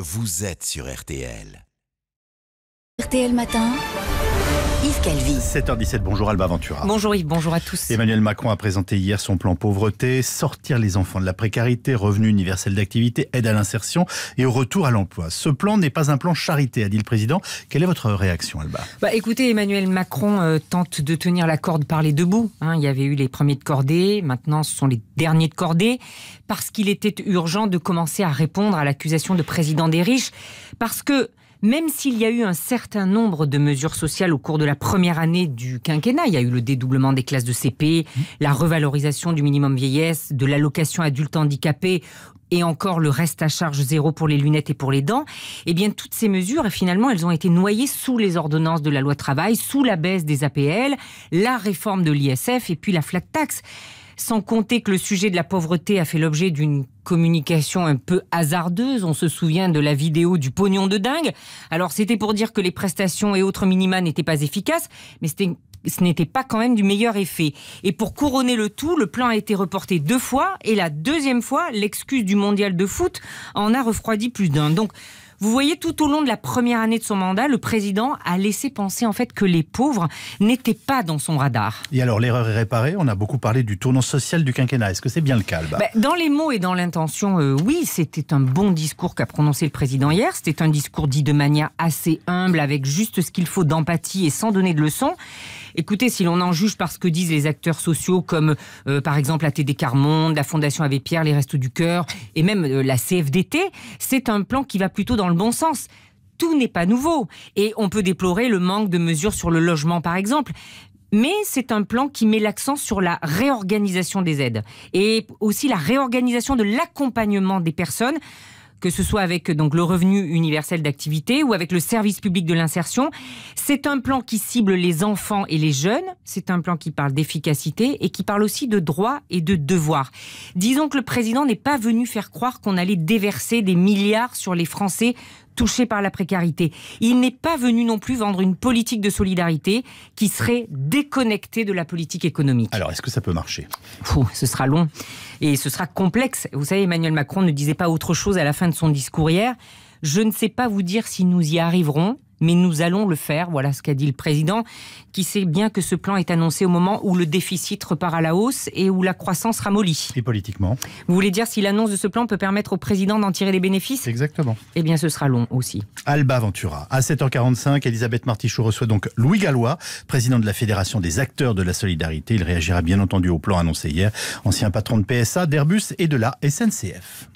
Vous êtes sur RTL. RTL Matin. Yves Calvi. 7h17, bonjour Alba Ventura. Bonjour Yves, bonjour à tous. Emmanuel Macron a présenté hier son plan pauvreté, sortir les enfants de la précarité, revenu universel d'activité, aide à l'insertion et au retour à l'emploi. Ce plan n'est pas un plan charité, a dit le président. Quelle est votre réaction Alba bah, Écoutez, Emmanuel Macron euh, tente de tenir la corde par les deux bouts. Hein. il y avait eu les premiers de cordée, maintenant ce sont les derniers de cordée, parce qu'il était urgent de commencer à répondre à l'accusation de président des riches, parce que même s'il y a eu un certain nombre de mesures sociales au cours de la première année du quinquennat, il y a eu le dédoublement des classes de CP, la revalorisation du minimum vieillesse, de l'allocation adulte handicapé et encore le reste à charge zéro pour les lunettes et pour les dents, eh bien toutes ces mesures, finalement, elles ont été noyées sous les ordonnances de la loi travail, sous la baisse des APL, la réforme de l'ISF et puis la flat tax sans compter que le sujet de la pauvreté a fait l'objet d'une communication un peu hasardeuse. On se souvient de la vidéo du pognon de dingue. Alors c'était pour dire que les prestations et autres minima n'étaient pas efficaces, mais c'était ce n'était pas quand même du meilleur effet. Et pour couronner le tout, le plan a été reporté deux fois, et la deuxième fois, l'excuse du mondial de foot en a refroidi plus d'un. Donc, vous voyez, tout au long de la première année de son mandat, le président a laissé penser en fait que les pauvres n'étaient pas dans son radar. Et alors l'erreur est réparée. On a beaucoup parlé du tournant social du quinquennat. Est-ce que c'est bien le cas ben, Dans les mots et dans l'intention, euh, oui, c'était un bon discours qu'a prononcé le président hier. C'était un discours dit de manière assez humble, avec juste ce qu'il faut d'empathie et sans donner de leçons. Écoutez, si l'on en juge par ce que disent les acteurs sociaux, comme euh, par exemple la TD Carmonde, la Fondation Avec Pierre, les Restos du Cœur, et même euh, la CFDT, c'est un plan qui va plutôt dans le bon sens. Tout n'est pas nouveau. Et on peut déplorer le manque de mesures sur le logement, par exemple. Mais c'est un plan qui met l'accent sur la réorganisation des aides et aussi la réorganisation de l'accompagnement des personnes que ce soit avec donc le revenu universel d'activité ou avec le service public de l'insertion. C'est un plan qui cible les enfants et les jeunes. C'est un plan qui parle d'efficacité et qui parle aussi de droit et de devoirs. Disons que le président n'est pas venu faire croire qu'on allait déverser des milliards sur les Français touché par la précarité. Il n'est pas venu non plus vendre une politique de solidarité qui serait déconnectée de la politique économique. Alors, est-ce que ça peut marcher Fou, Ce sera long et ce sera complexe. Vous savez, Emmanuel Macron ne disait pas autre chose à la fin de son discours hier. Je ne sais pas vous dire si nous y arriverons, mais nous allons le faire. Voilà ce qu'a dit le président, qui sait bien que ce plan est annoncé au moment où le déficit repart à la hausse et où la croissance ramollit. Et politiquement Vous voulez dire si l'annonce de ce plan peut permettre au président d'en tirer des bénéfices Exactement. Eh bien, ce sera long aussi. Alba Ventura. À 7h45, Elisabeth Martichoux reçoit donc Louis Gallois, président de la Fédération des acteurs de la solidarité. Il réagira bien entendu au plan annoncé hier, ancien patron de PSA, d'Airbus et de la SNCF.